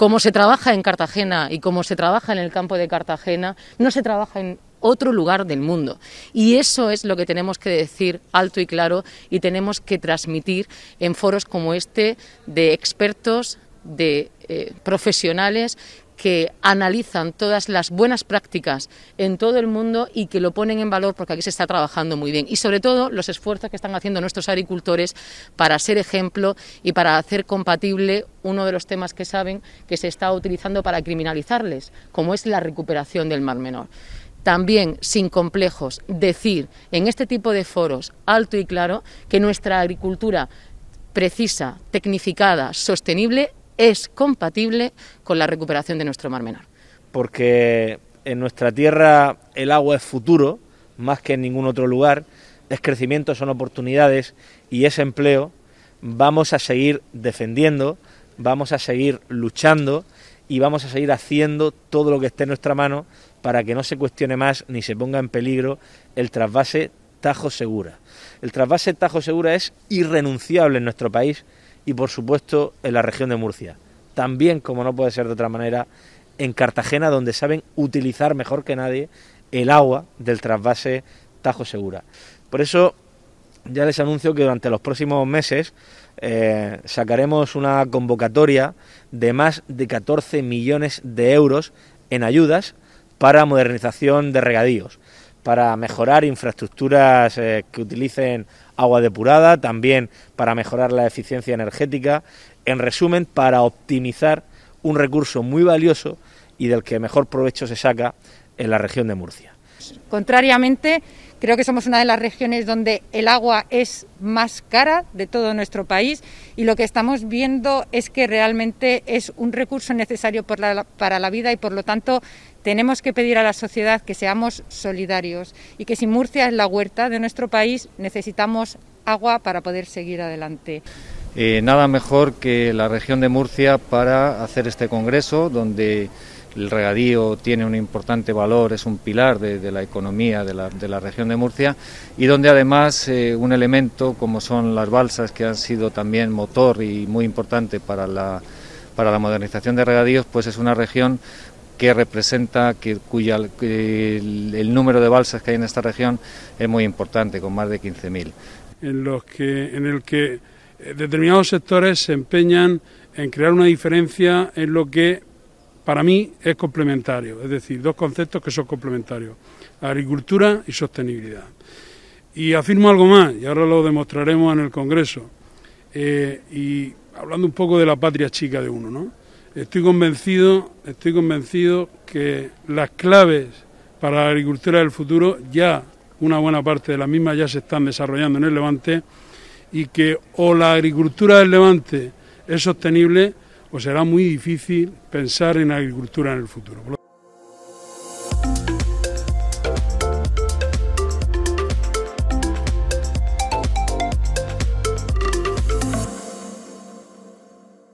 Como se trabaja en Cartagena y como se trabaja en el campo de Cartagena, no se trabaja en otro lugar del mundo. Y eso es lo que tenemos que decir alto y claro y tenemos que transmitir en foros como este de expertos, de eh, profesionales que analizan todas las buenas prácticas en todo el mundo y que lo ponen en valor porque aquí se está trabajando muy bien. Y sobre todo los esfuerzos que están haciendo nuestros agricultores para ser ejemplo y para hacer compatible uno de los temas que saben que se está utilizando para criminalizarles, como es la recuperación del mar menor también sin complejos decir en este tipo de foros alto y claro que nuestra agricultura precisa, tecnificada, sostenible es compatible con la recuperación de nuestro mar menor. Porque en nuestra tierra el agua es futuro, más que en ningún otro lugar, es crecimiento, son oportunidades y es empleo. Vamos a seguir defendiendo, vamos a seguir luchando y vamos a seguir haciendo todo lo que esté en nuestra mano para que no se cuestione más ni se ponga en peligro el trasvase Tajo Segura. El trasvase Tajo Segura es irrenunciable en nuestro país y por supuesto en la región de Murcia. También, como no puede ser de otra manera, en Cartagena, donde saben utilizar mejor que nadie el agua del trasvase Tajo Segura. Por eso ya les anuncio que durante los próximos meses eh, sacaremos una convocatoria de más de 14 millones de euros en ayudas para modernización de regadíos para mejorar infraestructuras eh, que utilicen agua depurada, también para mejorar la eficiencia energética, en resumen, para optimizar un recurso muy valioso y del que mejor provecho se saca en la región de Murcia. Contrariamente, Creo que somos una de las regiones donde el agua es más cara de todo nuestro país y lo que estamos viendo es que realmente es un recurso necesario para la vida y por lo tanto tenemos que pedir a la sociedad que seamos solidarios y que si Murcia es la huerta de nuestro país necesitamos agua para poder seguir adelante. Eh, nada mejor que la región de Murcia para hacer este congreso donde el regadío tiene un importante valor, es un pilar de, la economía de la, región de Murcia y donde además eh, un elemento como son las balsas que han sido también motor y muy importante para la, para la modernización de regadíos, pues es una región que representa que cuya el, número de balsas que hay en esta región es muy importante, con más de 15.000. En en el que eh, determinados sectores se empeñan en crear una diferencia en lo que para mí es complementario, es decir, dos conceptos que son complementarios, agricultura y sostenibilidad. Y afirmo algo más, y ahora lo demostraremos en el Congreso, eh, y hablando un poco de la patria chica de uno, ¿no? Estoy convencido, estoy convencido que las claves para la agricultura del futuro ya una buena parte de las mismas ya se están desarrollando en el Levante y que o la agricultura del Levante es sostenible o pues será muy difícil pensar en agricultura en el futuro.